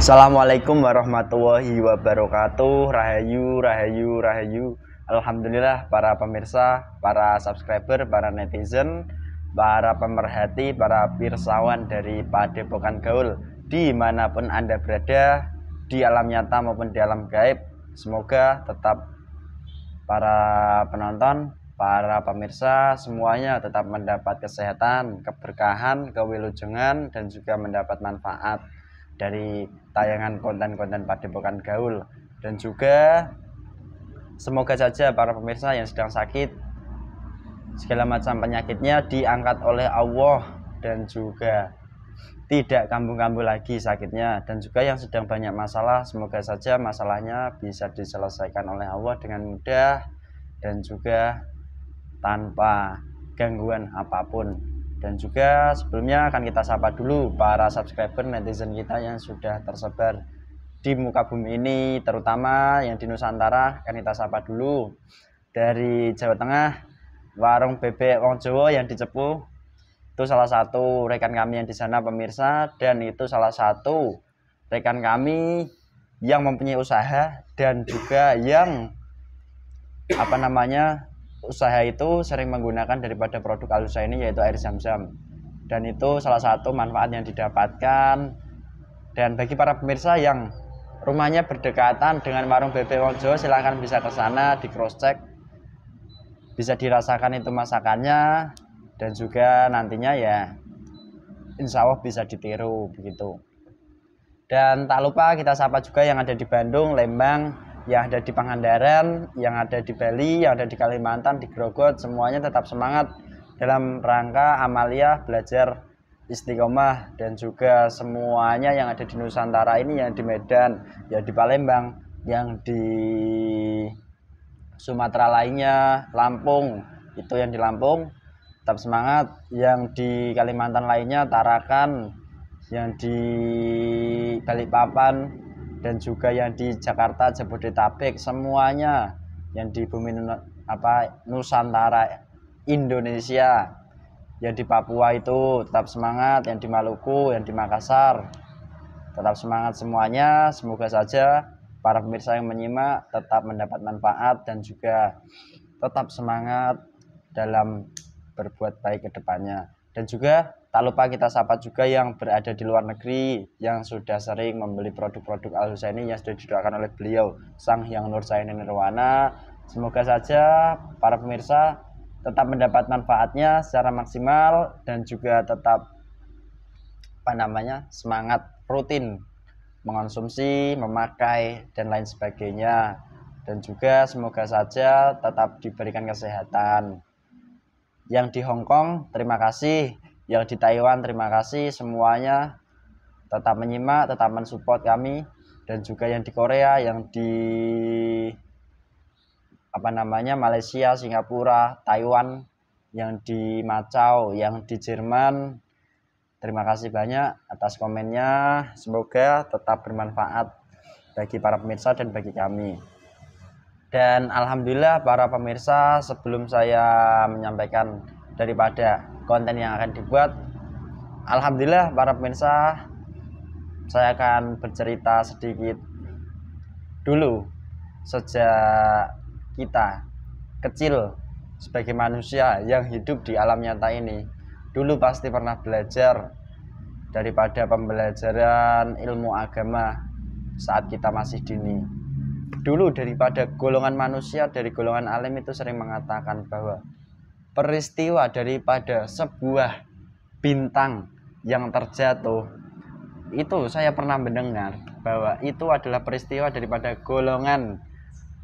Assalamualaikum warahmatullahi wabarakatuh Rahayu, Rahayu, Rahayu Alhamdulillah para pemirsa, para subscriber, para netizen Para pemerhati, para pirsawan dari Padepokan Gaul Dimanapun Anda berada, di alam nyata maupun di alam gaib Semoga tetap para penonton, para pemirsa semuanya tetap mendapat kesehatan, keberkahan, kewilujengan dan juga mendapat manfaat dari tayangan konten-konten Padepokan Gaul dan juga semoga saja para pemirsa yang sedang sakit segala macam penyakitnya diangkat oleh Allah dan juga tidak kambuh-kambuh lagi sakitnya dan juga yang sedang banyak masalah semoga saja masalahnya bisa diselesaikan oleh Allah dengan mudah dan juga tanpa gangguan apapun dan juga sebelumnya akan kita sapa dulu para subscriber netizen kita yang sudah tersebar di muka bumi ini terutama yang di Nusantara akan kita sapa dulu dari Jawa Tengah warung bebek Wong Jawa yang di Cepu itu salah satu rekan kami yang di sana pemirsa dan itu salah satu rekan kami yang mempunyai usaha dan juga yang apa namanya usaha itu sering menggunakan daripada produk alusa ini yaitu air zam-zam dan itu salah satu manfaat yang didapatkan dan bagi para pemirsa yang rumahnya berdekatan dengan warung bebek Wonjo silahkan bisa ke sana di cross check bisa dirasakan itu masakannya dan juga nantinya ya insya Allah bisa ditiru begitu dan tak lupa kita sapa juga yang ada di Bandung, Lembang, yang ada di Pangandaran, yang ada di Bali, yang ada di Kalimantan, di Grogot, semuanya tetap semangat dalam rangka Amalia belajar istiqomah dan juga semuanya yang ada di Nusantara ini yang di Medan, yang di Palembang, yang di Sumatera lainnya, Lampung, itu yang di Lampung tetap semangat, yang di Kalimantan lainnya Tarakan, yang di Balikpapan dan juga yang di Jakarta, Jabodetabek, semuanya yang di bumi apa Nusantara Indonesia yang di Papua itu tetap semangat, yang di Maluku, yang di Makassar tetap semangat semuanya. Semoga saja para pemirsa yang menyimak tetap mendapat manfaat dan juga tetap semangat dalam berbuat baik ke depannya. Dan juga tak lupa kita sapa juga yang berada di luar negeri yang sudah sering membeli produk-produk Al ini yang sudah didoakan oleh beliau Sang Hyang Nur Saini Nirwana. Semoga saja para pemirsa tetap mendapat manfaatnya secara maksimal dan juga tetap apa namanya semangat rutin mengonsumsi, memakai dan lain sebagainya. Dan juga semoga saja tetap diberikan kesehatan yang di Hong Kong terima kasih yang di Taiwan terima kasih semuanya tetap menyimak tetap mensupport kami dan juga yang di Korea yang di apa namanya Malaysia Singapura Taiwan yang di Macau yang di Jerman terima kasih banyak atas komennya semoga tetap bermanfaat bagi para pemirsa dan bagi kami dan alhamdulillah para pemirsa sebelum saya menyampaikan daripada konten yang akan dibuat alhamdulillah para pemirsa saya akan bercerita sedikit dulu sejak kita kecil sebagai manusia yang hidup di alam nyata ini dulu pasti pernah belajar daripada pembelajaran ilmu agama saat kita masih dini dulu daripada golongan manusia dari golongan alim itu sering mengatakan bahwa peristiwa daripada sebuah bintang yang terjatuh itu saya pernah mendengar bahwa itu adalah peristiwa daripada golongan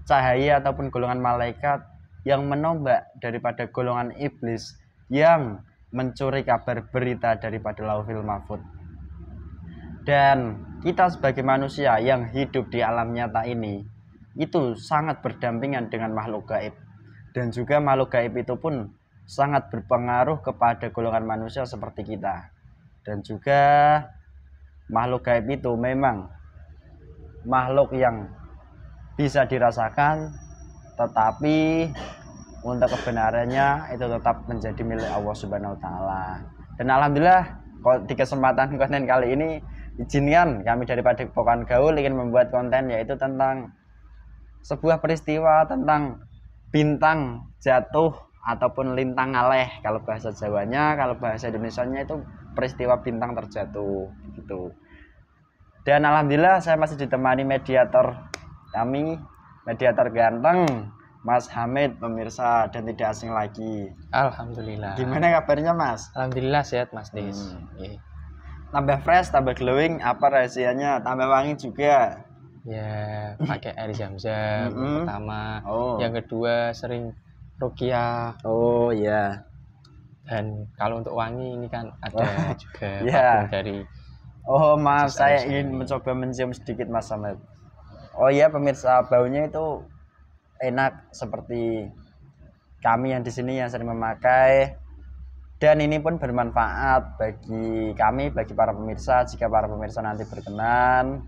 cahaya ataupun golongan malaikat yang menombak daripada golongan iblis yang mencuri kabar berita daripada Lauhil Mahfud. Dan kita sebagai manusia yang hidup di alam nyata ini itu sangat berdampingan dengan makhluk gaib dan juga makhluk gaib itu pun sangat berpengaruh kepada golongan manusia seperti kita dan juga makhluk gaib itu memang makhluk yang bisa dirasakan tetapi untuk kebenarannya itu tetap menjadi milik Allah Subhanahu wa taala. Dan alhamdulillah di kesempatan konten kali ini izinkan kami daripada Pokokan Gaul ingin membuat konten yaitu tentang sebuah peristiwa tentang bintang jatuh ataupun lintang aleh kalau bahasa Jawanya kalau bahasa Indonesianya itu peristiwa bintang terjatuh gitu dan alhamdulillah saya masih ditemani mediator kami mediator ganteng Mas Hamid pemirsa dan tidak asing lagi alhamdulillah gimana kabarnya Mas alhamdulillah sehat Mas Dis hmm. Iya. tambah fresh tambah glowing apa rahasianya tambah wangi juga ya pakai air zam-zam mm -hmm. pertama oh. yang kedua sering rukiah oh ya yeah. dan kalau untuk wangi ini kan ada juga yeah. dari oh maaf saya ingin mencoba mencium sedikit mas Samad oh ya pemirsa baunya itu enak seperti kami yang di sini yang sering memakai dan ini pun bermanfaat bagi kami bagi para pemirsa jika para pemirsa nanti berkenan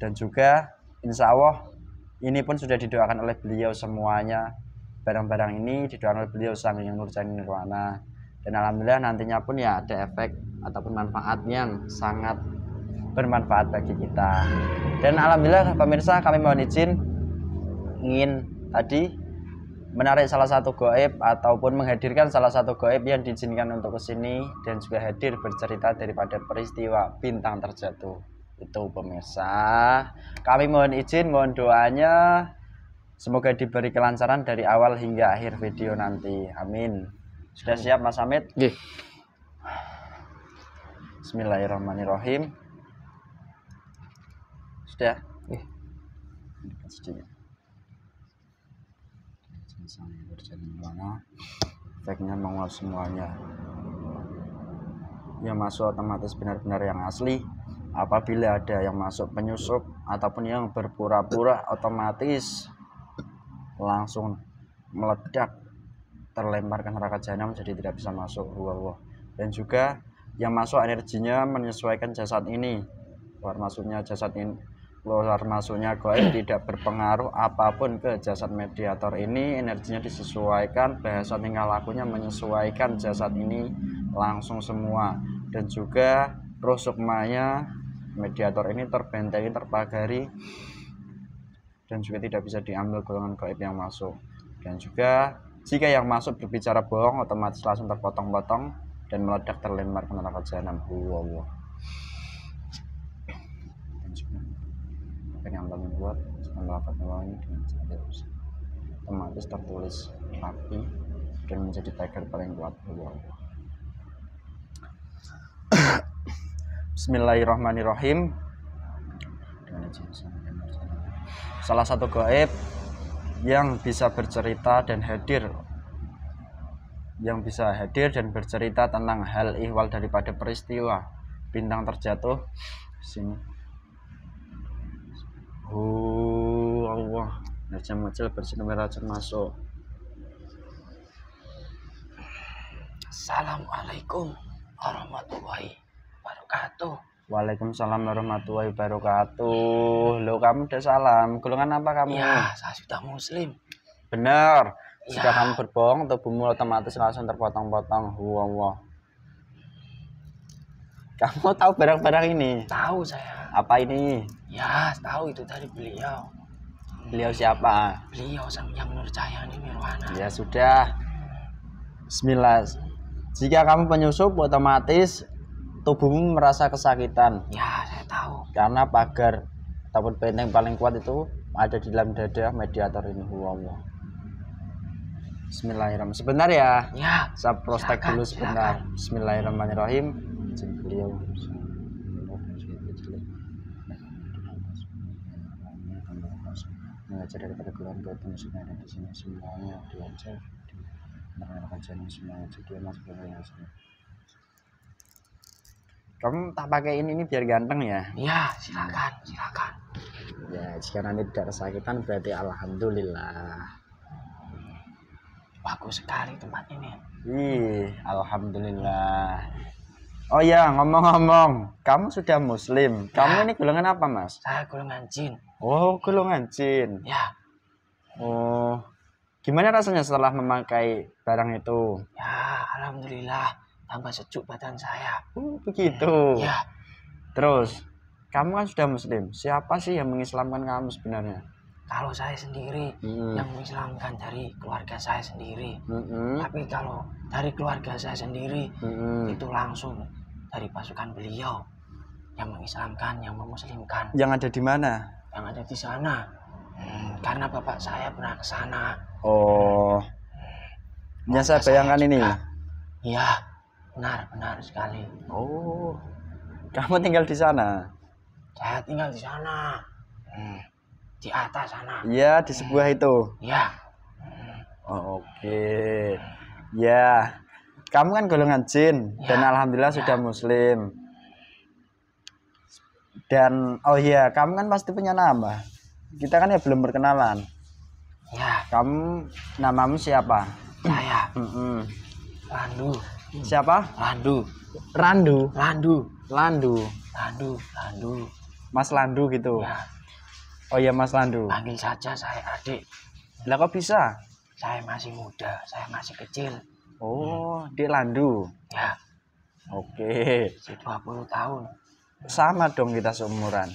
dan juga insya Allah ini pun sudah didoakan oleh beliau semuanya barang-barang ini didoakan oleh beliau Nur nurjani nirwana dan alhamdulillah nantinya pun ya ada efek ataupun manfaat yang sangat bermanfaat bagi kita dan alhamdulillah pemirsa kami mohon izin ingin tadi menarik salah satu goib ataupun menghadirkan salah satu goib yang diizinkan untuk kesini dan juga hadir bercerita daripada peristiwa bintang terjatuh itu pemirsa kami mohon izin mohon doanya semoga diberi kelancaran dari awal hingga akhir video nanti amin sudah siap Mas Hamid Gih. Bismillahirrahmanirrahim sudah Gih. Misalnya berjalan efeknya menguap semuanya. Ya masuk otomatis benar-benar yang asli apabila ada yang masuk penyusup ataupun yang berpura-pura otomatis langsung meledak terlempar ke neraka jahanam jadi tidak bisa masuk Allah dan juga yang masuk energinya menyesuaikan jasad ini keluar masuknya jasad ini luar masuknya goib tidak berpengaruh apapun ke jasad mediator ini energinya disesuaikan bahasa tinggal lakunya menyesuaikan jasad ini langsung semua dan juga roh sukmanya mediator ini terbentengi terpagari dan juga tidak bisa diambil golongan gaib yang masuk dan juga jika yang masuk berbicara bohong otomatis langsung terpotong-potong dan meledak terlempar ke neraka jahanam wow, wow. dan juga yang membuat melapat dengan cara otomatis tertulis rapi dan menjadi tiger paling kuat wow. Bismillahirrahmanirrahim salah satu gaib yang bisa bercerita dan hadir yang bisa hadir dan bercerita tentang hal ihwal daripada peristiwa bintang terjatuh sini oh Allah macam-macam bersinar racun masuk Assalamualaikum warahmatullahi wabarakatuh. Waalaikumsalam warahmatullahi wabarakatuh. Lo kamu udah salam. Golongan apa kamu? Ya, saya sudah muslim. Benar. Ya. Jika kamu berbohong, tubuhmu otomatis langsung terpotong-potong. Wow, wow. Kamu tahu barang-barang ini? Tahu saya. Apa ini? Ya, tahu itu dari beliau. Beliau siapa? Beliau yang menurut saya ini Mirwana. Ya sudah. Bismillah. Jika kamu penyusup, otomatis tubuhmu merasa kesakitan ya saya tahu karena pagar ataupun benteng paling kuat itu ada di dalam dada mediator ini Allah Bismillahirrahmanirrahim sebentar ya ya saya prostek dulu sebentar silakan. Bismillahirrahmanirrahim izin beliau mengajar daripada keluarga itu maksudnya ada di sini semuanya diajar dengan jalan semua jadi masuk ke sini kamu tak pakai ini ini biar ganteng ya ya silakan silakan ya jika nanti tidak kesakitan berarti alhamdulillah bagus sekali tempat ini Ih, alhamdulillah oh ya ngomong-ngomong kamu sudah muslim ya. kamu ini golongan apa mas saya golongan jin oh golongan jin ya oh gimana rasanya setelah memakai barang itu ya alhamdulillah tambah sejuk badan saya. uh begitu. Ya. Terus, kamu kan sudah muslim. Siapa sih yang mengislamkan kamu sebenarnya? Kalau saya sendiri hmm. yang mengislamkan dari keluarga saya sendiri. Hmm. Tapi kalau dari keluarga saya sendiri hmm. itu langsung dari pasukan beliau yang mengislamkan, yang memuslimkan. Yang ada di mana? Yang ada di sana. Hmm, karena bapak saya pernah ke sana. Oh. Hmm. Yang saya bayangkan ini. Iya benar benar sekali oh kamu tinggal di sana saya tinggal di sana hmm. di atas sana ya di sebuah hmm. itu ya hmm. oh, oke okay. ya kamu kan golongan jin ya. dan alhamdulillah ya. sudah muslim dan oh iya kamu kan pasti punya nama kita kan ya belum berkenalan ya kamu namamu siapa saya mm -mm. Hmm. Siapa? Landu. Randu. Landu. Landu. Landu. Landu. Mas Landu gitu. Nah. Oh ya Mas Landu. Panggil saja saya adik. Lah kok bisa? Saya masih muda, saya masih kecil. Oh, hmm. dia Landu. Ya. Oke. Okay. 20 tahun. Sama dong kita seumuran.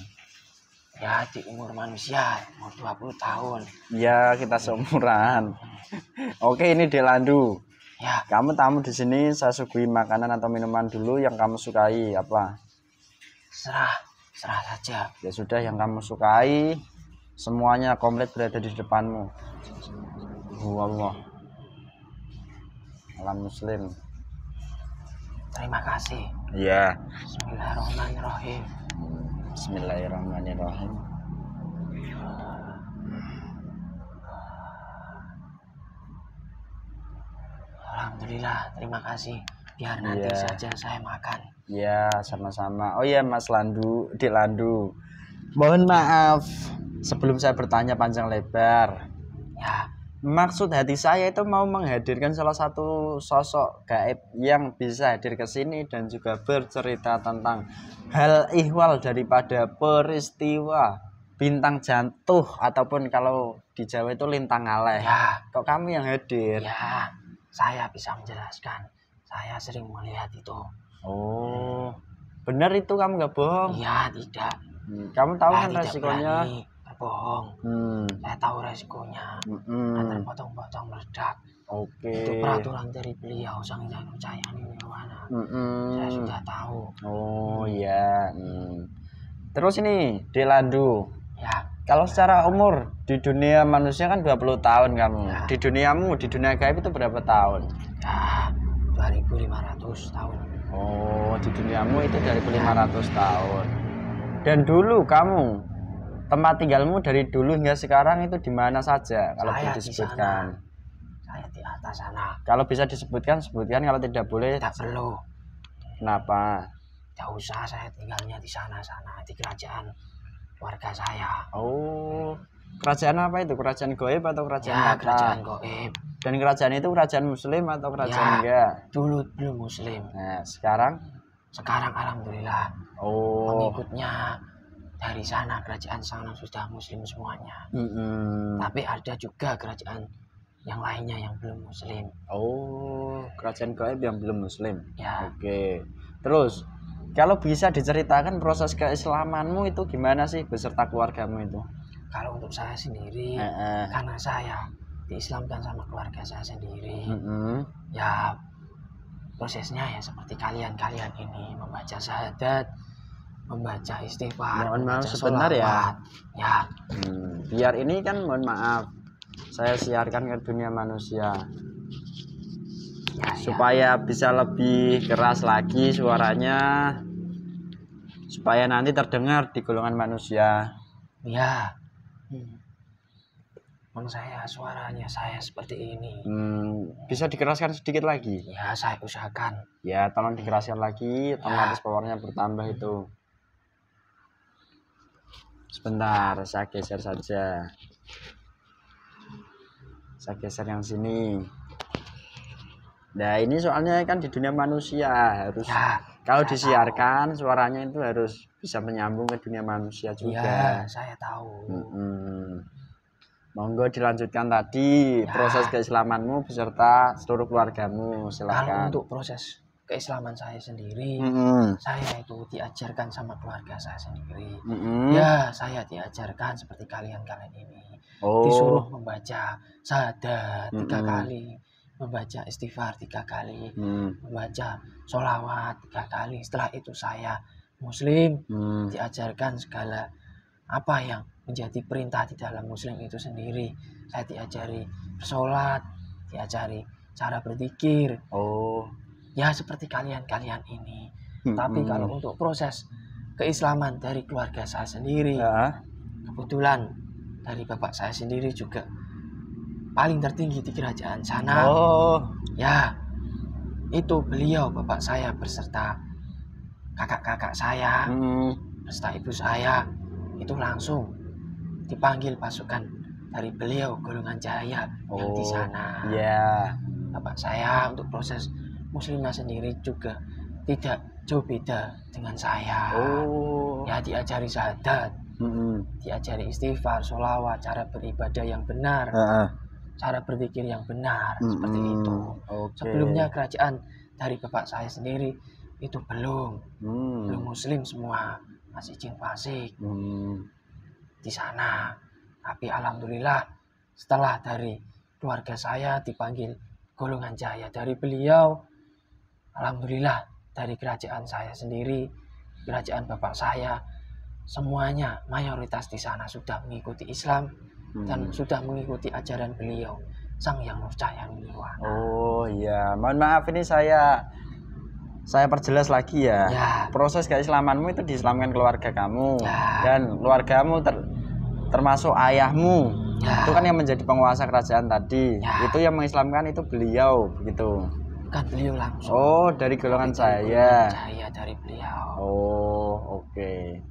Ya, di umur manusia, umur 20 tahun. Ya, kita seumuran. Hmm. Oke, ini ini landu Ya, kamu tamu di sini saya suguhi makanan atau minuman dulu yang kamu sukai apa? Serah, serah saja. Ya sudah yang kamu sukai semuanya komplit berada di depanmu. Oh, Allah. Alam muslim. Terima kasih. Iya. Bismillahirrahmanirrahim. Bismillahirrahmanirrahim. Alhamdulillah, terima kasih. Biar iya. nanti yeah. saja saya makan. Ya, sama-sama. Oh iya, Mas Landu, di Landu. Mohon maaf sebelum saya bertanya panjang lebar. Ya, maksud hati saya itu mau menghadirkan salah satu sosok gaib yang bisa hadir ke sini dan juga bercerita tentang hal ihwal daripada peristiwa bintang jatuh ataupun kalau di Jawa itu lintang aleh. Ya. Kok kamu yang hadir? Ya. Saya bisa menjelaskan. Saya sering melihat itu. Oh, benar itu kamu nggak bohong? Iya, tidak. Hmm, kamu tahu kan saya kan resikonya? bohong Hmm. Saya tahu resikonya. Hmm. Kan terpotong-potong meledak. Oke. Itu peraturan dari beliau sang Janu Cayani Mm -mm. Saya sudah tahu. Oh iya. Mm. Terus ini Deladu. Ya. Kalau secara umur di dunia manusia kan 20 tahun kamu. ya. Di duniamu, di dunia gaib itu berapa tahun? Ya, 2500 tahun. Oh, di duniamu itu dari 500 ya. tahun. Dan dulu kamu tempat tinggalmu dari dulu hingga sekarang itu di mana saja kalau bisa disebutkan? Saya di atas sana. Kalau bisa disebutkan sebutkan kalau tidak boleh tidak perlu. Kenapa? Tidak usah saya tinggalnya di sana sana di kerajaan warga saya oh kerajaan apa itu kerajaan goib atau kerajaan ya, kerajaan goib dan kerajaan itu kerajaan muslim atau kerajaan ya, enggak dulu belum muslim nah sekarang sekarang alhamdulillah oh pengikutnya dari sana kerajaan sana sudah muslim semuanya mm -hmm. tapi ada juga kerajaan yang lainnya yang belum muslim oh kerajaan goib yang belum muslim ya oke okay. terus kalau bisa diceritakan proses keislamanmu itu gimana sih beserta keluargamu itu kalau untuk saya sendiri eh, eh. karena saya diislamkan sama keluarga saya sendiri mm -hmm. ya prosesnya ya seperti kalian-kalian ini membaca syahadat membaca istighfar mohon maaf sebentar ya ya hmm, biar ini kan mohon maaf saya siarkan ke dunia manusia supaya bisa lebih keras lagi suaranya supaya nanti terdengar di golongan manusia ya hmm. men saya suaranya saya seperti ini. Hmm, bisa dikeraskan sedikit lagi. Ya saya usahakan. Ya tolong dikeraskan lagi, otomatis ya. powernya bertambah itu. Sebentar, saya geser saja. Saya geser yang sini. Nah ini soalnya kan di dunia manusia harus ya, kalau disiarkan tahu. suaranya itu harus bisa menyambung ke dunia manusia iya, juga. Ya, saya tahu. Mm mm Monggo dilanjutkan tadi ya. proses keislamanmu beserta seluruh keluargamu silakan. Kalau untuk proses keislaman saya sendiri, mm -hmm. saya itu diajarkan sama keluarga saya sendiri. Mm -hmm. Ya saya diajarkan seperti kalian kalian ini, oh. disuruh membaca tiga mm -hmm. tiga kali membaca istighfar tiga kali, hmm. membaca sholawat tiga kali. Setelah itu saya Muslim hmm. diajarkan segala apa yang menjadi perintah di dalam Muslim itu sendiri. Saya diajari bersolat, diajari cara berzikir. Oh, ya seperti kalian-kalian ini. Hmm. Tapi kalau untuk proses keislaman dari keluarga saya sendiri, ya. kebetulan dari bapak saya sendiri juga paling tertinggi di kerajaan sana. Oh. Ya, itu beliau bapak saya berserta kakak-kakak saya, hmm. berserta ibu saya, itu langsung dipanggil pasukan dari beliau golongan jaya oh. yang di oh, sana. Ya. Yeah. Bapak saya untuk proses muslimah sendiri juga tidak jauh beda dengan saya. Oh. Ya diajari syahadat, mm -hmm. diajari istighfar, sholawat, cara beribadah yang benar. Uh -uh cara berpikir yang benar mm -hmm. seperti itu. Okay. Sebelumnya kerajaan dari bapak saya sendiri itu belum mm. belum muslim semua masih jin fasik mm. di sana tapi alhamdulillah setelah dari keluarga saya dipanggil golongan jaya dari beliau alhamdulillah dari kerajaan saya sendiri kerajaan bapak saya semuanya mayoritas di sana sudah mengikuti Islam dan hmm. sudah mengikuti ajaran beliau sang yang cahaya nirwana. Oh iya, mohon maaf ini saya saya perjelas lagi ya. ya. Proses keislamanmu itu diislamkan keluarga kamu ya. dan keluargamu ter, termasuk ayahmu. Ya. Itu kan yang menjadi penguasa kerajaan tadi. Ya. Itu yang mengislamkan itu beliau begitu. kan beliau langsung. Oh, dari golongan saya. ya dari beliau. Oh, oke. Okay.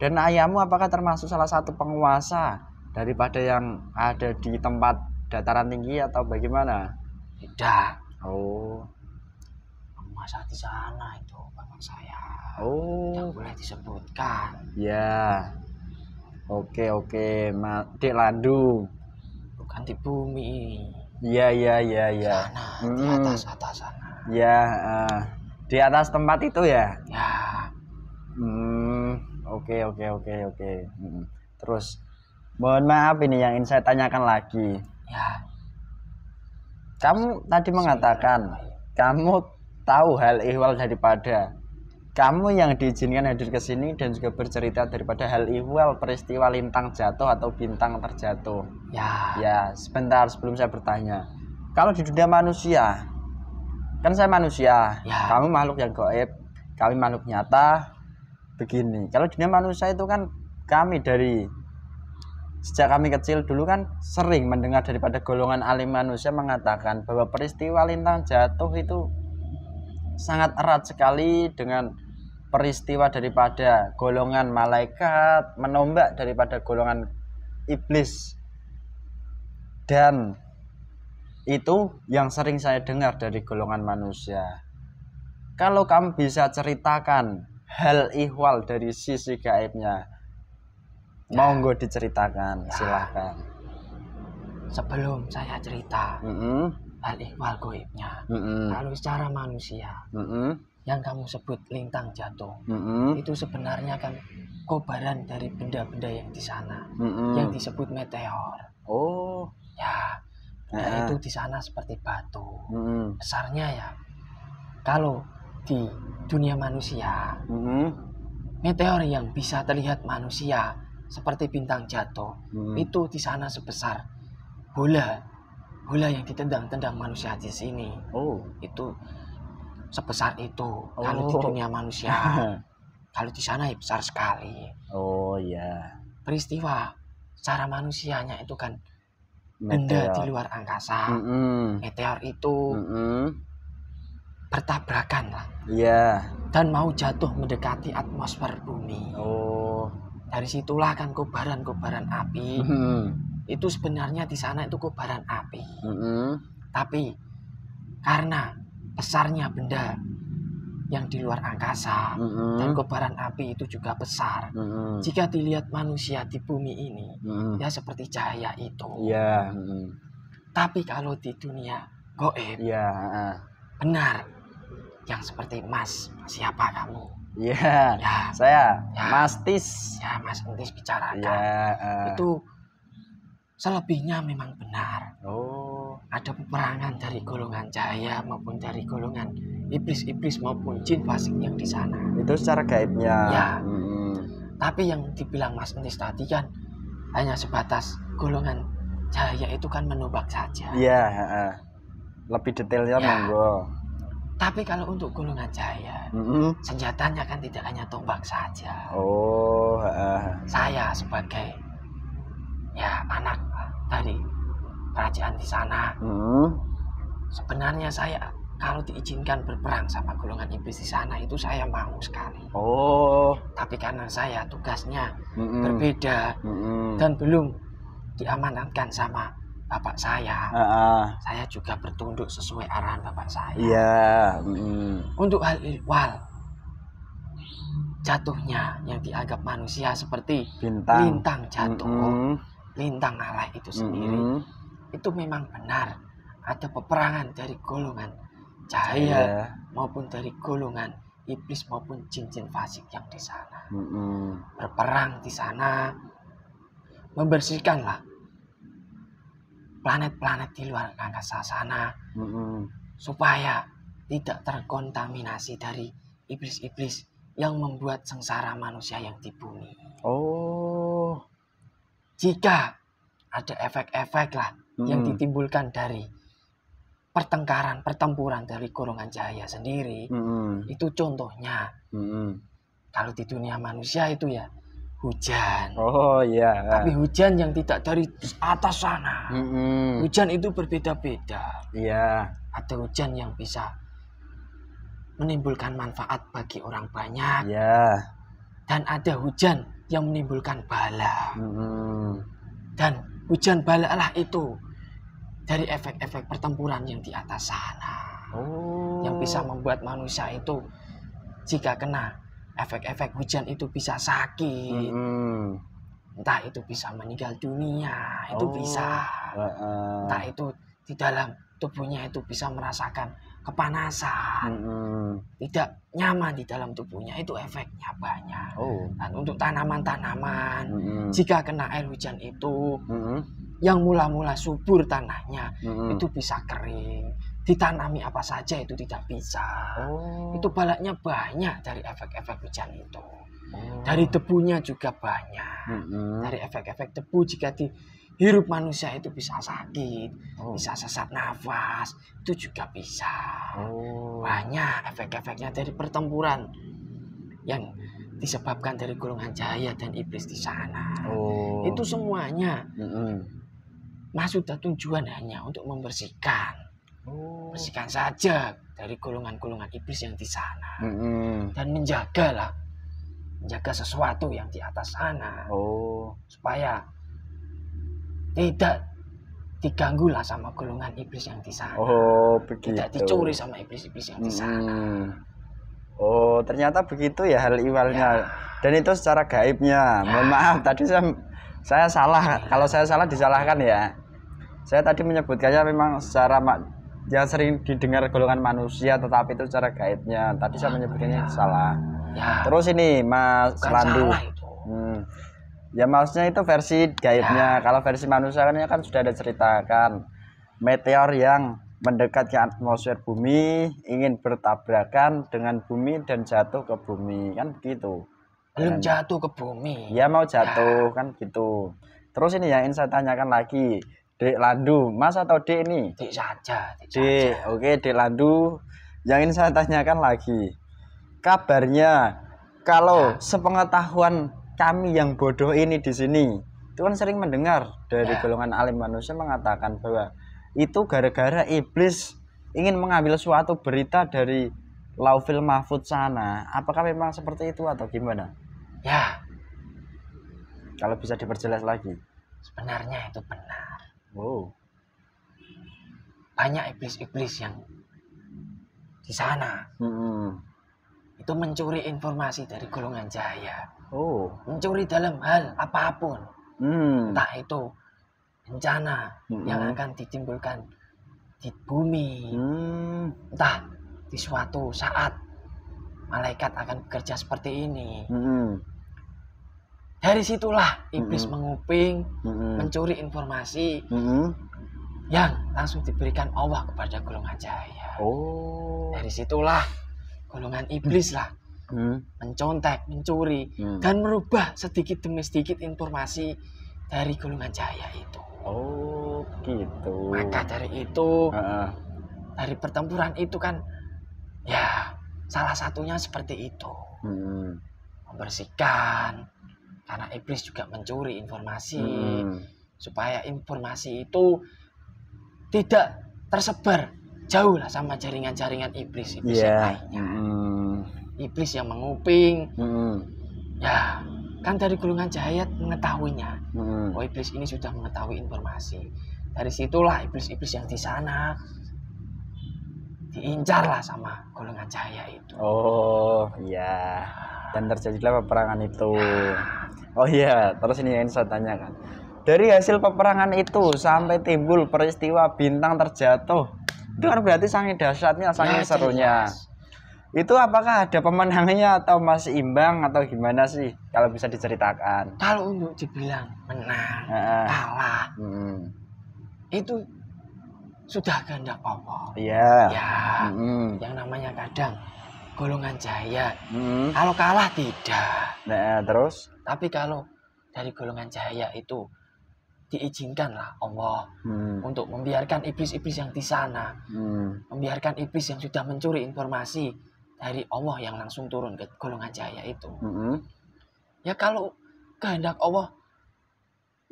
Dan ayahmu apakah termasuk salah satu penguasa daripada yang ada di tempat dataran tinggi atau bagaimana? Tidak. Oh. Masa di sana itu paman saya. Oh. Tidak boleh disebutkan. Ya. Oke oke, Dek Landu. Bukan di bumi. Iya iya iya iya. Sana, hmm. di atas atas sana. Ya, uh, di atas tempat itu ya. Ya. Hmm, oke oke oke oke. Hmm. Terus mohon maaf ini yang ingin saya tanyakan lagi ya kamu tadi mengatakan kamu tahu hal ihwal daripada kamu yang diizinkan hadir ke sini dan juga bercerita daripada hal ihwal peristiwa lintang jatuh atau bintang terjatuh. Ya. Ya, sebentar sebelum saya bertanya. Kalau di dunia manusia, kan saya manusia, ya. kamu makhluk yang goib, kami makhluk nyata, begini. Kalau dunia manusia itu kan kami dari Sejak kami kecil dulu kan sering mendengar daripada golongan alim manusia mengatakan bahwa peristiwa lintang jatuh itu sangat erat sekali dengan peristiwa daripada golongan malaikat menombak daripada golongan iblis dan itu yang sering saya dengar dari golongan manusia. Kalau kamu bisa ceritakan hal ihwal dari sisi gaibnya, monggo diceritakan silahkan sebelum saya cerita mm -hmm. hal ihwal goibnya mm -hmm. kalau secara manusia mm -hmm. yang kamu sebut lintang jatuh mm -hmm. itu sebenarnya kan kobaran dari benda-benda yang di sana mm -hmm. yang disebut meteor oh ya benda yeah. itu di sana seperti batu mm -hmm. besarnya ya kalau di dunia manusia mm -hmm. meteor yang bisa terlihat manusia seperti bintang jatuh hmm. itu di sana sebesar bola bola yang ditendang-tendang manusia di sini oh itu sebesar itu oh. kalau di oh. dunia manusia kalau di sana ya besar sekali oh ya yeah. peristiwa cara manusianya itu kan benda di luar angkasa mm -hmm. meteor itu mm -hmm. bertabrakan lah yeah. dan mau jatuh mendekati atmosfer bumi oh dari situlah kan kobaran-kobaran api. hmm Itu sebenarnya di sana itu kobaran api. hmm Tapi karena besarnya benda yang di luar angkasa hmm dan kobaran api itu juga besar. hmm Jika dilihat manusia di bumi ini hmm ya seperti cahaya itu. Yeah. hmm Tapi kalau di dunia goib, yeah. Iya, benar yang seperti emas siapa kamu? Iya. Ya. Saya ya. Mas Tis. Ya, Mas Tis bicarakan. Ya, uh... Itu selebihnya memang benar. Oh. Ada peperangan dari golongan cahaya maupun dari golongan iblis-iblis maupun jin fasik yang di sana. Itu secara gaibnya. Ya. Hmm. Tapi yang dibilang Mas Entis tadi kan hanya sebatas golongan cahaya itu kan menubak saja. Iya. Uh, lebih detailnya ya. monggo. Tapi kalau untuk golongan jaya, mm-hmm. senjatanya kan tidak hanya tombak saja. Oh. Uh. Saya sebagai ya anak dari kerajaan di sana, mm-hmm. sebenarnya saya kalau diizinkan berperang sama golongan iblis di sana itu saya mau sekali. Oh. Tapi karena saya tugasnya mm-hmm. berbeda mm-hmm. dan belum diamanatkan sama bapak saya. Uh, uh. Saya juga bertunduk sesuai arahan bapak saya. Iya. Yeah. Mm. Untuk hal ihwal jatuhnya yang dianggap manusia seperti bintang, lintang jatuh, mm -hmm. lintang Allah itu sendiri mm -hmm. itu memang benar ada peperangan dari golongan cahaya yeah. maupun dari golongan iblis maupun cincin fasik yang di sana mm -hmm. berperang di sana membersihkanlah planet-planet di luar angkasa sana hmm. supaya tidak terkontaminasi dari iblis-iblis yang membuat sengsara manusia yang di bumi. Oh. Jika ada efek-efek lah hmm. yang ditimbulkan dari pertengkaran, pertempuran dari golongan cahaya sendiri, hmm. itu contohnya. Hmm. Kalau di dunia manusia itu ya hujan. Oh iya. Tapi hujan yang tidak dari atas sana. Mm -hmm. Hujan itu berbeda-beda. Iya. Ada hujan yang bisa menimbulkan manfaat bagi orang banyak. Iya. Dan ada hujan yang menimbulkan bala. Mm -hmm. Dan hujan bala lah itu dari efek-efek pertempuran yang di atas sana. Oh. Yang bisa membuat manusia itu jika kena efek-efek hujan itu bisa sakit hmm. entah itu bisa meninggal dunia itu oh. bisa uh. entah itu di dalam tubuhnya itu bisa merasakan kepanasan hmm. tidak nyaman di dalam tubuhnya itu efeknya banyak oh. dan untuk tanaman-tanaman hmm. jika kena air hujan itu hmm. yang mula-mula subur tanahnya hmm. itu bisa kering ditanami apa saja itu tidak bisa. Oh. Itu balaknya banyak dari efek-efek hujan itu. Oh. Dari debunya juga banyak. Mm -hmm. Dari efek-efek debu jika dihirup manusia itu bisa sakit, oh. bisa sesak nafas, itu juga bisa. Oh. Banyak efek-efeknya dari pertempuran yang disebabkan dari golongan jaya dan iblis di sana. Oh. Itu semuanya. Mm -hmm. Maksud tujuan hanya untuk membersihkan Oh. Bersihkan saja dari golongan-golongan iblis yang di sana. Mm -hmm. Dan menjagalah menjaga sesuatu yang di atas sana. Oh, supaya tidak diganggu lah sama golongan iblis yang di sana. Oh, begitu. Tidak dicuri sama iblis-iblis yang di sana. Hmm. Oh, ternyata begitu ya hal iwalnya. Ya. Dan itu secara gaibnya. Ya. Mohon maaf tadi saya saya salah. Ya. Kalau saya salah disalahkan ya. Saya tadi menyebutkannya memang secara yang sering didengar golongan manusia tetapi itu cara gaibnya tadi saya ah, menyebutkannya salah ya. terus ini Mas Bukan Landu hmm. ya maksudnya itu versi gaibnya ya. kalau versi manusia kan ya kan sudah ada ceritakan meteor yang mendekat ke atmosfer bumi ingin bertabrakan dengan bumi dan jatuh ke bumi kan gitu. belum jatuh ke bumi ya mau jatuh ya. kan gitu terus ini yang ingin saya tanyakan lagi Dek Landu, Mas atau Dek ini? Dek saja. Dek, oke okay, Dek Landu. Yang ini saya tanyakan lagi. Kabarnya kalau ya. sepengetahuan kami yang bodoh ini di sini, itu kan sering mendengar dari ya. golongan alim manusia mengatakan bahwa itu gara-gara iblis ingin mengambil suatu berita dari Laufil Mahfud sana. Apakah memang seperti itu atau gimana? Ya. Kalau bisa diperjelas lagi. Sebenarnya itu benar. Wow. Banyak iblis-iblis yang di sana. Hmm. Itu mencuri informasi dari golongan jaya. Oh. Mencuri dalam hal apapun. Hmm. Entah itu bencana hmm. yang akan ditimbulkan di bumi. Hmm. Entah di suatu saat malaikat akan bekerja seperti ini. Hmm dari situlah iblis hmm. menguping, hmm. mencuri informasi hmm. yang langsung diberikan Allah kepada golongan cahaya. Oh. Dari situlah golongan iblis lah hmm. mencontek, mencuri hmm. dan merubah sedikit demi sedikit informasi dari golongan cahaya itu. Oh, gitu. Maka dari itu, uh -uh. dari pertempuran itu kan, ya salah satunya seperti itu, hmm. membersihkan, karena iblis juga mencuri informasi hmm. supaya informasi itu tidak tersebar jauh lah sama jaringan-jaringan iblis iblis yeah. yang lainnya hmm. iblis yang menguping hmm. ya kan dari gulungan jahat mengetahuinya hmm. oh iblis ini sudah mengetahui informasi dari situlah iblis-iblis yang di sana diincar lah sama golongan cahaya itu. Oh iya. Dan terjadilah peperangan itu. Ya. Oh iya, terus ini yang saya tanyakan. Dari hasil peperangan itu sampai timbul peristiwa bintang terjatuh. Itu kan berarti sangat dahsyatnya, sangat nah, ya, serunya. Itu apakah ada pemenangnya atau masih imbang atau gimana sih kalau bisa diceritakan? Kalau untuk dibilang menang, uh, kalah. Hmm. Itu sudah kehendak apa Iya. Ya. Hmm. Yang namanya kadang golongan jaya. Hmm. Kalau kalah tidak. Nah, terus tapi kalau dari golongan cahaya itu diizinkanlah Allah hmm. untuk membiarkan iblis-iblis yang di sana, hmm. membiarkan iblis yang sudah mencuri informasi dari Allah yang langsung turun ke golongan cahaya itu. Hmm. Ya kalau kehendak Allah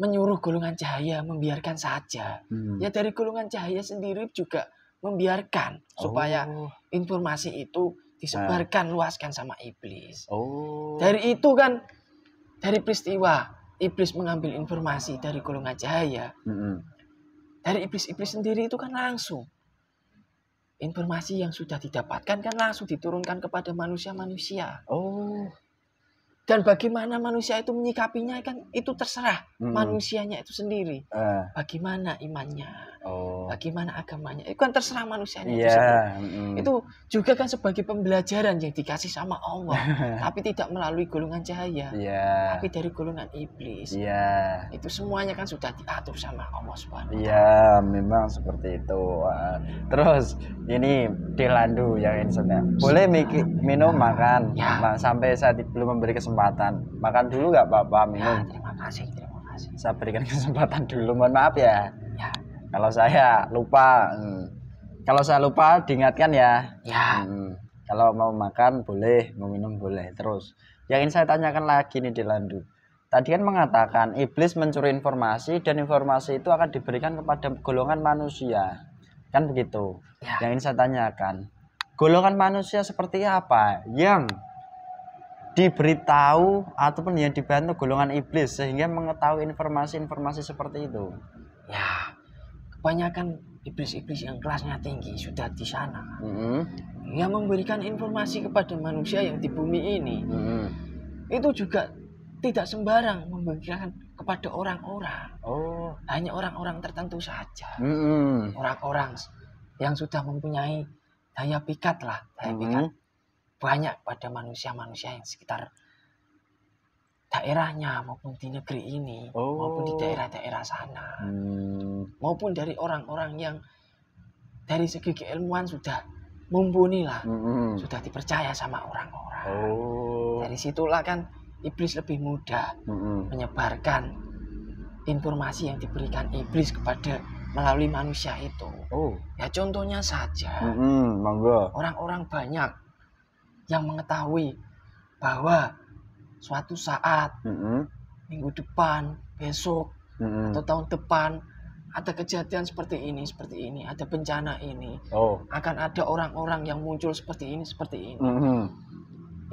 menyuruh golongan cahaya membiarkan saja, hmm. ya dari golongan cahaya sendiri juga membiarkan oh. supaya informasi itu disebarkan nah. luaskan sama iblis. Oh. Dari itu kan dari peristiwa iblis mengambil informasi dari golongan cahaya, mm-hmm. dari iblis-iblis sendiri itu kan langsung informasi yang sudah didapatkan kan langsung diturunkan kepada manusia-manusia. Oh dan bagaimana manusia itu menyikapinya kan itu terserah hmm. manusianya itu sendiri uh. bagaimana imannya oh. bagaimana agamanya itu kan terserah manusianya yeah. itu iya, sendiri hmm. itu juga kan sebagai pembelajaran yang dikasih sama Allah tapi tidak melalui golongan cahaya yeah. tapi dari golongan iblis yeah. itu semuanya kan sudah diatur sama Allah swt ya memang seperti itu terus ini dilandu yang ini insennya boleh mikir minum nah. makan ya. sampai saat belum memberi kesempatan kesempatan makan dulu nggak apa-apa minum ya, ah, terima kasih terima kasih saya berikan kesempatan dulu mohon maaf ya, ya. kalau saya lupa hmm. kalau saya lupa diingatkan ya ya hmm. kalau mau makan boleh mau minum boleh terus yang ingin saya tanyakan lagi nih di Landu tadi kan mengatakan iblis mencuri informasi dan informasi itu akan diberikan kepada golongan manusia kan begitu ya. yang ingin saya tanyakan golongan manusia seperti apa yang diberitahu ataupun yang dibantu golongan iblis sehingga mengetahui informasi-informasi seperti itu. Ya, kebanyakan iblis-iblis yang kelasnya tinggi sudah di sana. Mm -hmm. Yang memberikan informasi kepada manusia yang di bumi ini. Mm -hmm. Itu juga tidak sembarang memberikan kepada orang-orang. Oh, hanya orang-orang tertentu saja. Mm-hmm. Orang-orang mm -hmm. yang sudah mempunyai daya pikat lah, daya mm -hmm. pikat banyak pada manusia-manusia yang sekitar daerahnya maupun di negeri ini oh. maupun di oh. daerah-daerah sana hmm. maupun dari orang-orang yang dari segi keilmuan sudah mumpuni lah hmm. sudah dipercaya sama orang-orang oh. dari situlah kan iblis lebih mudah hmm. menyebarkan informasi yang diberikan iblis kepada melalui manusia itu oh. ya contohnya saja hmm. orang-orang banyak yang mengetahui bahwa suatu saat mm -hmm. minggu depan, besok mm -hmm. atau tahun depan ada kejadian seperti ini, seperti ini, ada bencana ini, oh. akan ada orang-orang yang muncul seperti ini, seperti ini. Mm -hmm.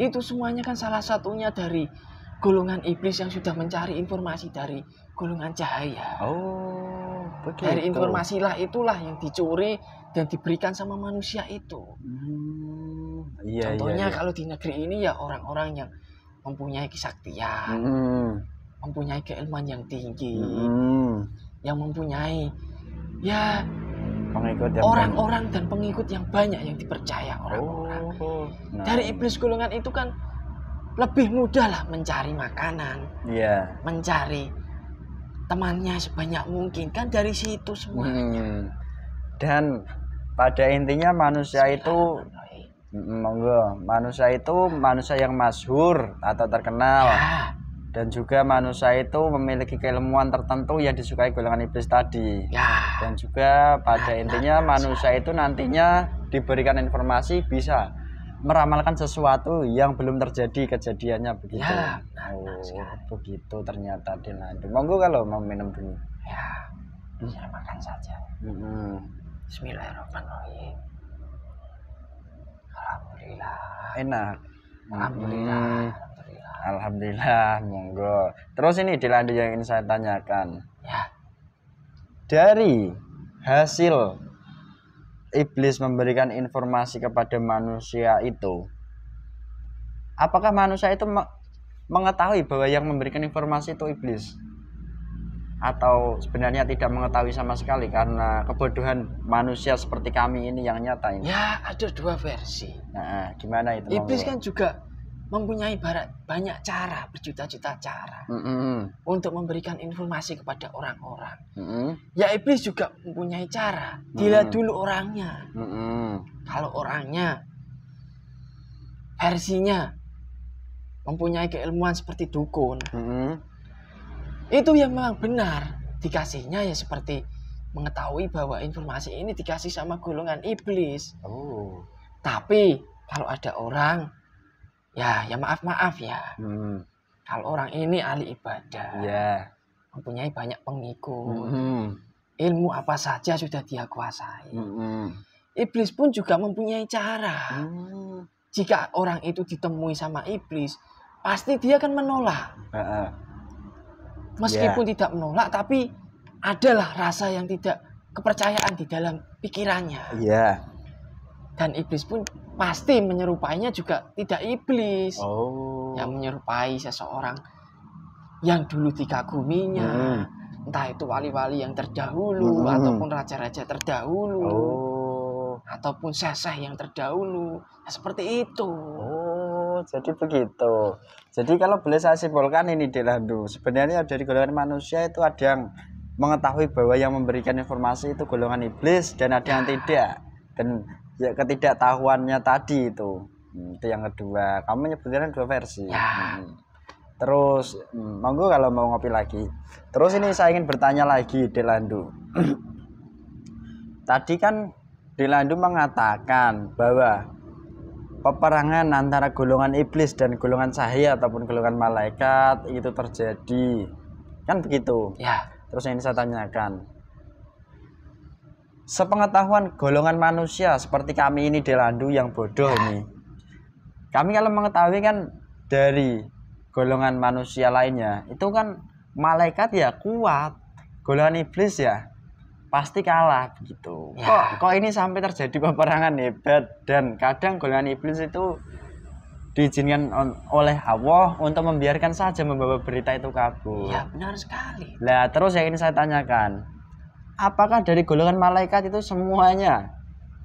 Itu semuanya kan salah satunya dari golongan iblis yang sudah mencari informasi dari golongan cahaya. Oh. Begitu. dari informasilah itulah yang dicuri dan diberikan sama manusia itu hmm, iya, contohnya iya, iya. kalau di negeri ini ya orang-orang yang mempunyai kesaktian hmm. mempunyai keilmuan yang tinggi hmm. yang mempunyai ya orang-orang dan pengikut yang banyak yang dipercaya orang-orang oh, oh, nah. dari iblis golongan itu kan lebih mudah lah mencari makanan, yeah. mencari temannya sebanyak mungkin kan dari situ semuanya hmm. dan pada intinya manusia itu monggo manusia itu manusia yang masyhur atau terkenal ya. dan juga manusia itu memiliki keilmuan tertentu yang disukai golongan iblis tadi ya. dan juga pada nah, intinya nah, nah manusia itu nantinya diberikan informasi bisa meramalkan sesuatu yang belum terjadi kejadiannya begitu. Ya, oh, begitu ternyata Dinandu. Monggo kalau mau minum dulu. Ya, hmm. saya makan saja. Hmm. Bismillahirrahmanirrahim. Alhamdulillah. Enak. Alhamdulillah. Hmm. Alhamdulillah. Alhamdulillah, monggo. Terus ini dilanjut yang ingin saya tanyakan. Ya. Dari hasil iblis memberikan informasi kepada manusia itu apakah manusia itu mengetahui bahwa yang memberikan informasi itu iblis atau sebenarnya tidak mengetahui sama sekali karena kebodohan manusia seperti kami ini yang nyata ini ya ada dua versi nah gimana itu iblis kan juga mempunyai banyak cara berjuta-juta cara mm -hmm. untuk memberikan informasi kepada orang-orang. Mm -hmm. Ya iblis juga mempunyai cara. Dilihat mm -hmm. dulu orangnya. Mm -hmm. Kalau orangnya versinya mempunyai keilmuan seperti dukun, mm -hmm. itu yang memang benar dikasihnya ya seperti mengetahui bahwa informasi ini dikasih sama golongan iblis. Oh. Tapi kalau ada orang ya ya maaf maaf ya hmm. kalau orang ini ahli ibadah yeah. mempunyai banyak pengikut hmm. ilmu apa saja sudah dia kuasai hmm. iblis pun juga mempunyai cara hmm. jika orang itu ditemui sama iblis pasti dia akan menolak uh -uh. meskipun yeah. tidak menolak tapi adalah rasa yang tidak kepercayaan di dalam pikirannya yeah. dan iblis pun pasti menyerupainya juga tidak iblis. Oh. Yang menyerupai seseorang yang dulu dikaguminya. Hmm. Entah itu wali-wali yang terdahulu hmm. ataupun raja-raja terdahulu. Oh. Ataupun seseh yang terdahulu. Nah, seperti itu. Oh, jadi begitu. Jadi kalau boleh saya simpulkan ini Delando, sebenarnya dari golongan manusia itu ada yang mengetahui bahwa yang memberikan informasi itu golongan iblis dan ada yang nah. tidak. Dan ya ketidaktahuannya tadi itu hmm, itu yang kedua kamu nyebutkan dua versi ya. Hmm. terus hmm, monggo kalau mau ngopi lagi terus ini saya ingin bertanya lagi Delando tadi kan Delando mengatakan bahwa peperangan antara golongan iblis dan golongan cahaya ataupun golongan malaikat itu terjadi kan begitu ya terus ini saya tanyakan sepengetahuan golongan manusia seperti kami ini Delandu yang bodoh ini. Kami kalau mengetahui kan dari golongan manusia lainnya, itu kan malaikat ya kuat, golongan iblis ya pasti kalah gitu Ya. Kok kok ini sampai terjadi peperangan hebat dan kadang golongan iblis itu diizinkan on, oleh Allah untuk membiarkan saja membawa berita itu kabur. Ya benar sekali. Lah terus yang ini saya tanyakan, apakah dari golongan malaikat itu semuanya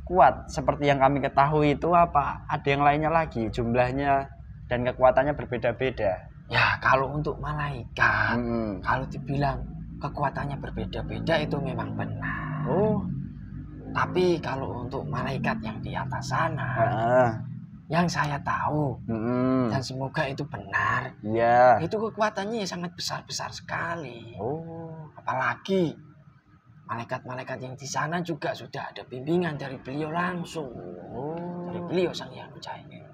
kuat seperti yang kami ketahui itu apa ada yang lainnya lagi jumlahnya dan kekuatannya berbeda-beda ya kalau untuk malaikat hmm. kalau dibilang kekuatannya berbeda-beda itu memang benar oh tapi kalau untuk malaikat yang di atas sana ah. yang saya tahu hmm. dan semoga itu benar yeah. itu kekuatannya ya sangat besar-besar sekali oh apalagi malaikat-malaikat yang di sana juga sudah ada bimbingan dari beliau langsung oh. dari beliau sang yang jaya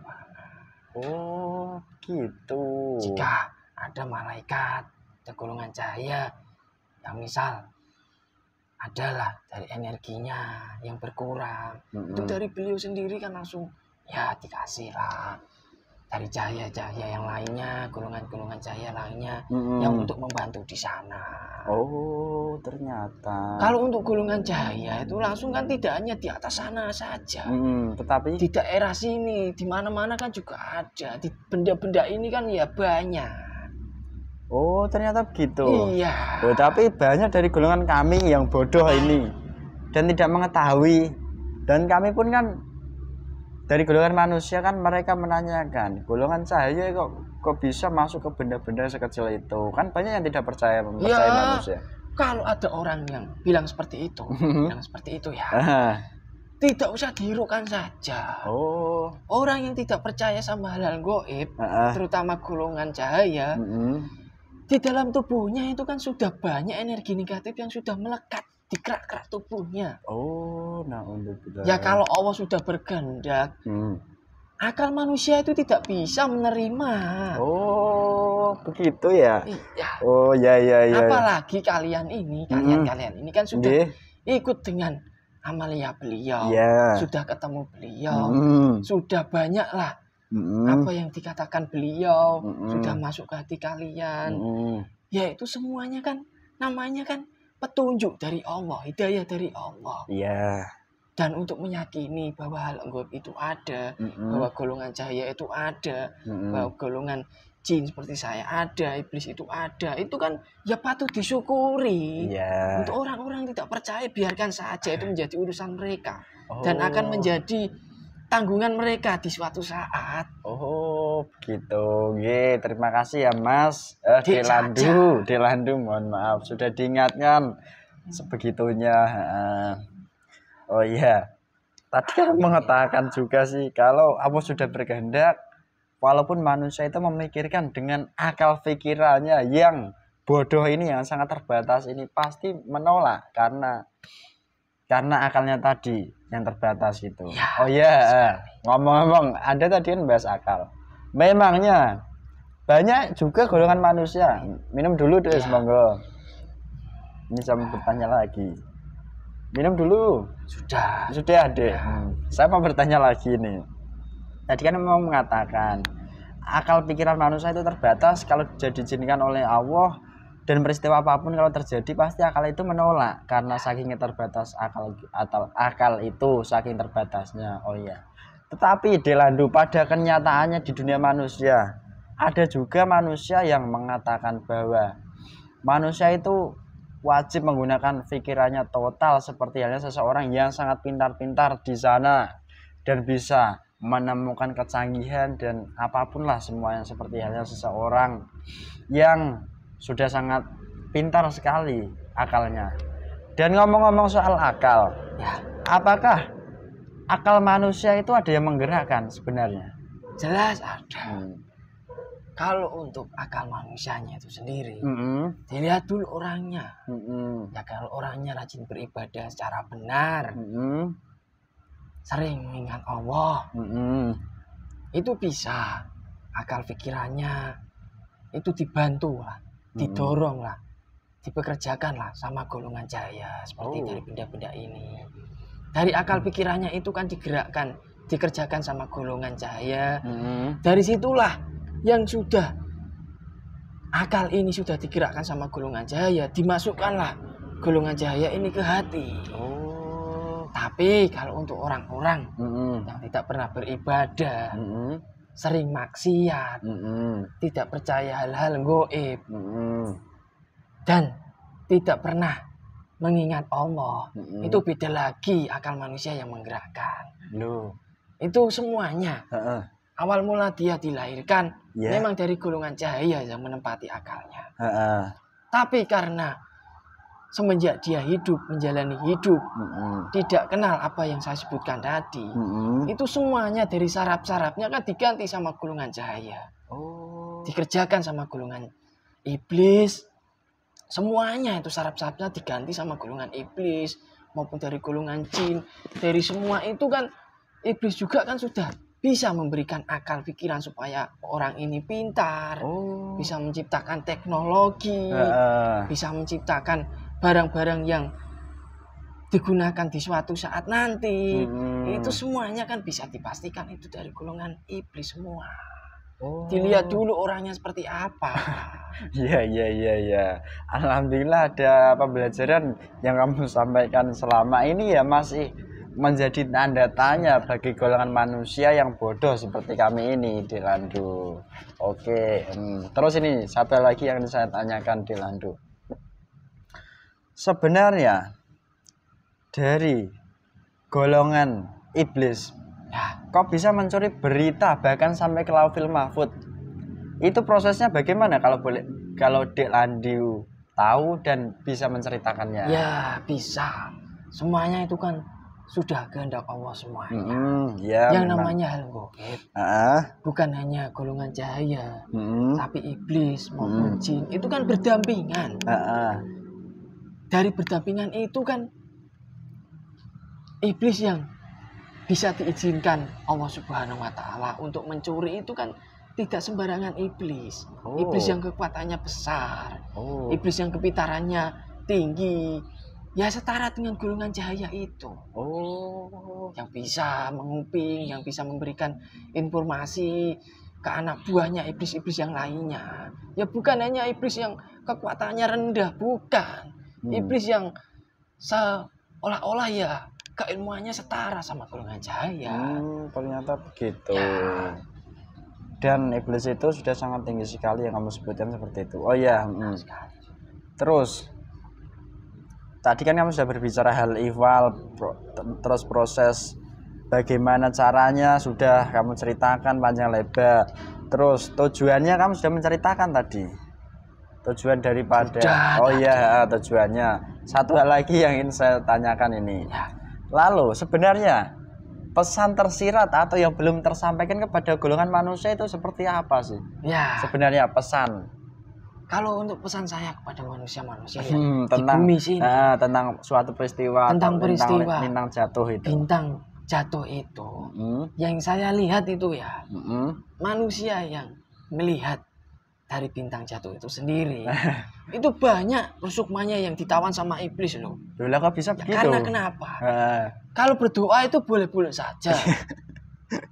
oh gitu jika ada malaikat ada golongan cahaya yang misal adalah dari energinya yang berkurang mm -hmm. itu dari beliau sendiri kan langsung ya dikasih lah dari cahaya-cahaya yang lainnya, golongan-golongan cahaya lainnya hmm. yang untuk membantu di sana. Oh, ternyata. Kalau untuk golongan cahaya itu langsung kan tidak hanya di atas sana saja. Hmm, tetapi di daerah sini, di mana-mana kan juga ada. Di benda-benda ini kan ya banyak. Oh, ternyata begitu. Iya. Oh, tapi banyak dari golongan kami yang bodoh ini dan tidak mengetahui. Dan kami pun kan dari golongan manusia kan mereka menanyakan golongan cahaya kok kok bisa masuk ke benda-benda sekecil itu kan banyak yang tidak percaya mempercayai ya, manusia kalau ada orang yang bilang seperti itu yang mhm. seperti itu ya ah. tidak usah dirukan saja oh orang yang tidak percaya sama hal-hal goib uh-uh. terutama golongan cahaya uh-uh. di dalam tubuhnya itu kan sudah banyak energi negatif yang sudah melekat di kerak tubuhnya. Oh, nah untuk Ya kalau Allah sudah berkehendak, hmm. akal manusia itu tidak bisa menerima. Oh, begitu ya? Iya. Oh, ya ya ya. Apalagi kalian ini, kalian-kalian hmm. kalian ini kan sudah yeah. ikut dengan amalia beliau, yeah. sudah ketemu beliau, hmm. sudah banyak lah hmm Apa yang dikatakan beliau hmm sudah masuk ke hati kalian. Mm-hmm. Ya itu semuanya kan namanya kan petunjuk dari Allah, hidayah dari Allah. Iya. Dan untuk meyakini bahwa hal gaib itu ada, mm -hmm. bahwa golongan cahaya itu ada, mm -hmm. bahwa golongan jin seperti saya ada, iblis itu ada. Itu kan ya patut disyukuri. Yeah. Untuk orang-orang tidak percaya biarkan saja itu menjadi urusan mereka oh. dan akan oh. menjadi tanggungan mereka di suatu saat. Oh, gitu. Oke, terima kasih ya, Mas. Eh, Delandu, Delandu, mohon maaf sudah diingatkan sebegitunya. Oh iya. Tadi kan mengatakan juga sih kalau aku sudah berkehendak walaupun manusia itu memikirkan dengan akal pikirannya yang bodoh ini yang sangat terbatas ini pasti menolak karena karena akalnya tadi yang terbatas gitu. Ya, oh iya, yeah. Eh, ngomong-ngomong, Anda tadi kan bahas akal. Memangnya banyak juga golongan manusia. Minum dulu deh, ya. monggo. Ini saya mau bertanya lagi. Minum dulu. Sudah. Sudah deh. Ya. Hmm. Saya mau bertanya lagi nih. Tadi kan mau mengatakan akal pikiran manusia itu terbatas kalau dijadikan oleh Allah dan peristiwa apapun kalau terjadi pasti akal itu menolak karena saking terbatas akal atau akal itu saking terbatasnya oh iya tetapi dilandu pada kenyataannya di dunia manusia ada juga manusia yang mengatakan bahwa manusia itu wajib menggunakan pikirannya total seperti halnya seseorang yang sangat pintar-pintar di sana dan bisa menemukan kecanggihan dan apapun lah semua yang seperti halnya seseorang yang sudah sangat pintar sekali akalnya. Dan ngomong-ngomong soal akal, ya. apakah akal manusia itu ada yang menggerakkan sebenarnya? Jelas ada. Hmm. Kalau untuk akal manusianya itu sendiri, mm -hmm. dilihat dulu orangnya. Mm -hmm. Ya kalau orangnya rajin beribadah secara benar, mm -hmm. sering mengingat Allah, mm -hmm. itu bisa akal pikirannya itu dibantu lah Hmm. didorong lah dipekerjakan lah sama golongan jaya seperti oh. dari benda-benda ini dari akal hmm. pikirannya itu kan digerakkan dikerjakan sama golongan cahaya hmm. dari situlah yang sudah akal ini sudah digerakkan sama golongan cahaya dimasukkanlah golongan cahaya ini ke hati oh. tapi kalau untuk orang-orang hmm. yang tidak pernah beribadah hmm sering maksiat, mm -hmm. tidak percaya hal-hal goib, mm -hmm. dan tidak pernah mengingat Allah, mm -hmm. itu beda lagi akal manusia yang menggerakkan. Loh. Itu semuanya. Uh -uh. Awal mula dia dilahirkan yeah. memang dari golongan cahaya yang menempati akalnya. Uh -uh. Tapi karena semenjak dia hidup menjalani hidup mm-hmm. tidak kenal apa yang saya sebutkan tadi mm-hmm. itu semuanya dari sarap sarapnya kan diganti sama gulungan cahaya oh. dikerjakan sama gulungan iblis semuanya itu sarap sarapnya diganti sama gulungan iblis maupun dari gulungan jin dari semua itu kan iblis juga kan sudah bisa memberikan akal pikiran supaya orang ini pintar oh. bisa menciptakan teknologi uh. bisa menciptakan barang-barang yang digunakan di suatu saat nanti hmm. itu semuanya kan bisa dipastikan itu dari golongan iblis semua oh. dilihat dulu orangnya seperti apa iya iya iya ya. alhamdulillah ada pembelajaran yang kamu sampaikan selama ini ya masih menjadi tanda tanya bagi golongan manusia yang bodoh seperti kami ini Dilandu oke hmm. terus ini satu lagi yang saya tanyakan Dilandu sebenarnya dari golongan iblis ya, kok bisa mencuri berita bahkan sampai ke laufil mahfud itu prosesnya bagaimana kalau boleh kalau Dek Landiu tahu dan bisa menceritakannya ya bisa semuanya itu kan sudah kehendak Allah semuanya. Mm, ya, yang memang. namanya hal goib. Uh. Bukan hanya golongan cahaya, mm. tapi iblis maupun mm. jin itu kan berdampingan. Uh, uh dari berdampingan itu kan iblis yang bisa diizinkan Allah Subhanahu wa taala untuk mencuri itu kan tidak sembarangan iblis. Oh. Iblis yang kekuatannya besar. Oh. Iblis yang kepitarannya tinggi. Ya setara dengan gulungan cahaya itu. Oh. Yang bisa menguping, yang bisa memberikan informasi ke anak buahnya iblis-iblis yang lainnya. Ya bukan hanya iblis yang kekuatannya rendah, bukan. Hmm. iblis yang seolah-olah ya keilmuannya setara sama golongan cahaya hmm, ternyata begitu ya. dan iblis itu sudah sangat tinggi sekali yang kamu sebutkan seperti itu oh ya hmm. terus tadi kan kamu sudah berbicara hal ihwal terus proses bagaimana caranya sudah kamu ceritakan panjang lebar terus tujuannya kamu sudah menceritakan tadi tujuan daripada oh iya eh, tujuannya satu hal lagi yang ingin saya tanyakan ini ya. lalu sebenarnya pesan tersirat atau yang belum tersampaikan kepada golongan manusia itu seperti apa sih ya sebenarnya pesan kalau untuk pesan saya kepada manusia-manusia ya, hmm, ya, tentang di bumi sini nah, tentang suatu peristiwa tentang peristiwa bintang, bintang jatuh itu bintang jatuh itu mm -hmm. yang saya lihat itu ya mm -hmm. manusia yang melihat dari bintang jatuh itu sendiri. itu banyak rusukmanya yang ditawan sama iblis loh. Dulu kok bisa Ya, karena kenapa? Kalau berdoa itu boleh-boleh saja.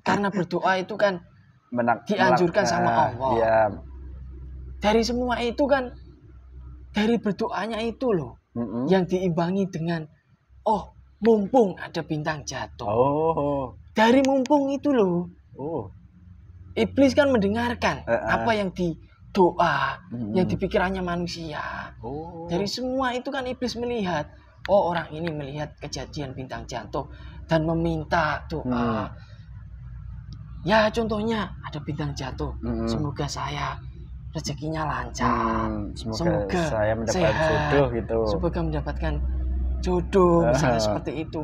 karena berdoa itu kan Menak, dianjurkan sama Allah. Ya. Dari semua itu kan dari berdoanya itu loh mm -hmm. yang diimbangi dengan oh mumpung ada bintang jatuh. Oh. Dari mumpung itu loh. Oh. Iblis kan mendengarkan uh -uh. apa yang di doa hmm. yang dipikirannya manusia. Oh. Dari semua itu kan iblis melihat, oh orang ini melihat kejadian bintang jatuh dan meminta doa. Hmm. Ya contohnya ada bintang jatuh, hmm. semoga saya rezekinya lancar, hmm. semoga, semoga saya mendapatkan sehat, jodoh gitu, semoga mendapatkan jodoh misalnya seperti itu.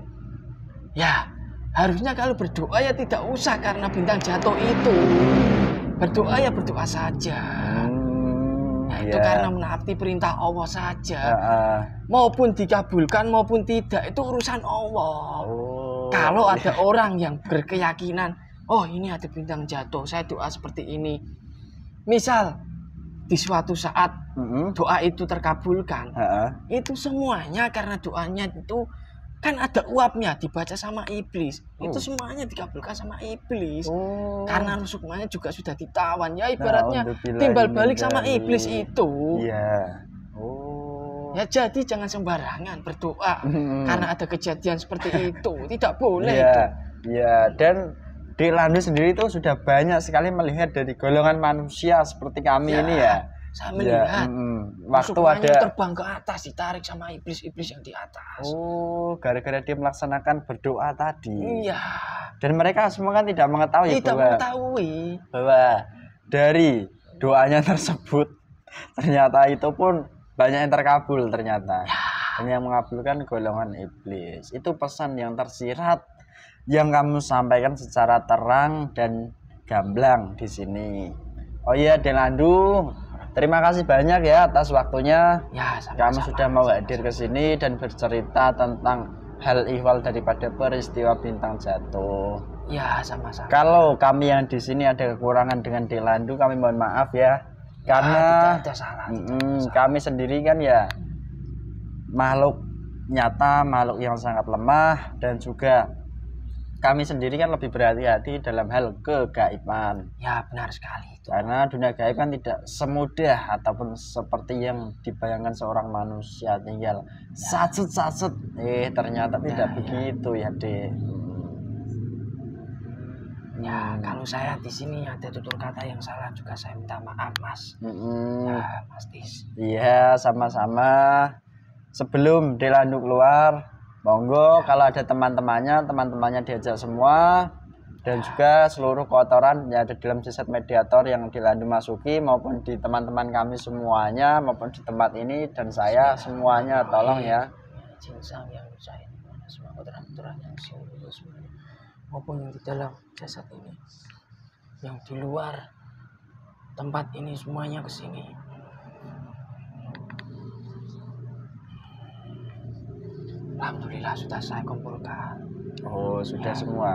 Ya harusnya kalau berdoa ya tidak usah karena bintang jatuh itu berdoa ya berdoa saja hmm, nah, itu yeah. karena menaati perintah Allah saja uh, uh. maupun dikabulkan maupun tidak itu urusan Allah oh, kalau yeah. ada orang yang berkeyakinan oh ini ada bintang jatuh saya doa seperti ini misal di suatu saat mm -hmm. doa itu terkabulkan uh, uh. itu semuanya karena doanya itu kan ada uapnya dibaca sama iblis oh. itu semuanya dikabulkan sama iblis oh. karena rusuknya juga sudah ditawan ya nah, ibaratnya nah, timbal balik sama iblis itu yeah. oh. ya jadi jangan sembarangan berdoa hmm. karena ada kejadian seperti itu tidak boleh ya yeah. yeah. dan di Landu sendiri itu sudah banyak sekali melihat dari golongan manusia seperti kami yeah. ini ya sambil melihat iya, ya, mm, waktu ada terbang ke atas ditarik sama iblis-iblis yang di atas. Oh, gara-gara dia melaksanakan berdoa tadi. Iya. Dan mereka semua kan tidak mengetahui tidak bahwa, mengetahui bahwa dari doanya tersebut ternyata itu pun banyak yang terkabul ternyata. Ya. Dan yang mengabulkan golongan iblis. Itu pesan yang tersirat yang kamu sampaikan secara terang dan gamblang di sini. Oh iya, Delandu, Terima kasih banyak ya atas waktunya. Ya, sama -sama, kamu sudah mau hadir ke sini dan bercerita tentang hal ihwal daripada peristiwa bintang jatuh. Ya, sama-sama. Kalau kami yang di sini ada kekurangan dengan Delandu, kami mohon maaf ya. Karena ya, tidak ada salah, tidak ada salah. kami sendiri kan ya makhluk nyata, makhluk yang sangat lemah dan juga kami sendiri kan lebih berhati-hati dalam hal kegaiban. Ya, benar sekali. Karena dunia gaib kan tidak semudah ataupun seperti yang dibayangkan seorang manusia tinggal sasut sasut eh ternyata nah, tidak ya. begitu ya deh. Ya, kalau saya di sini ada tutur kata yang salah juga saya minta maaf, Mas. -hmm. Mas Iya, sama-sama. Sebelum dilanduk keluar, monggo ya. kalau ada teman-temannya, teman-temannya diajak semua dan juga seluruh kotoran yang ada dalam jasad mediator yang telah masuki maupun di teman-teman kami semuanya maupun di tempat ini dan saya semuanya tolong ya maupun yang di dalam jasad ini yang di luar tempat ini semuanya ke sini Alhamdulillah sudah saya kumpulkan oh sudah ya. semua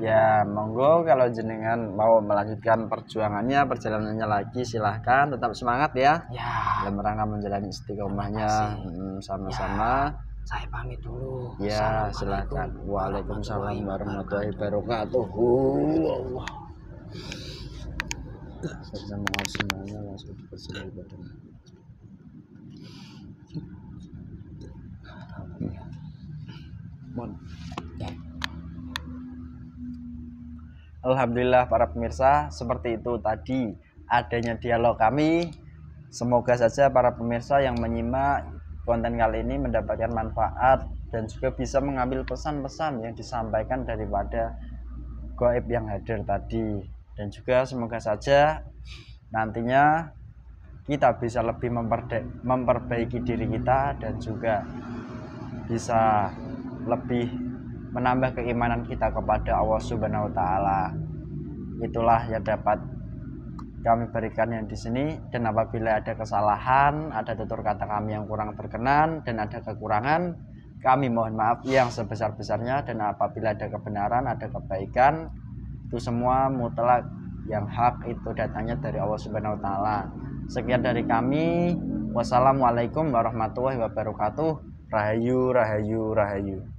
ya. monggo kalau jenengan mau melanjutkan perjuangannya perjalanannya lagi silahkan tetap semangat ya, ya. dalam rangka menjalani istiqomahnya hmm, ya. sama-sama ya. Saya pamit dulu. Ya, silahkan. Waalaikumsalam warahmatullahi wabarakatuh. Saya Serta semuanya langsung dipersilakan ibadah. Ya. Alhamdulillah para pemirsa, seperti itu tadi adanya dialog kami. Semoga saja para pemirsa yang menyimak konten kali ini mendapatkan manfaat dan juga bisa mengambil pesan-pesan yang disampaikan daripada goib yang hadir tadi. Dan juga semoga saja nantinya kita bisa lebih memperbaiki diri kita dan juga bisa lebih menambah keimanan kita kepada Allah Subhanahu wa taala. Itulah yang dapat kami berikan yang di sini dan apabila ada kesalahan, ada tutur kata kami yang kurang berkenan dan ada kekurangan, kami mohon maaf yang sebesar-besarnya dan apabila ada kebenaran, ada kebaikan, itu semua mutlak yang hak itu datangnya dari Allah Subhanahu wa taala. Sekian dari kami. Wassalamualaikum warahmatullahi wabarakatuh. Rahayu, rahayu, rahayu.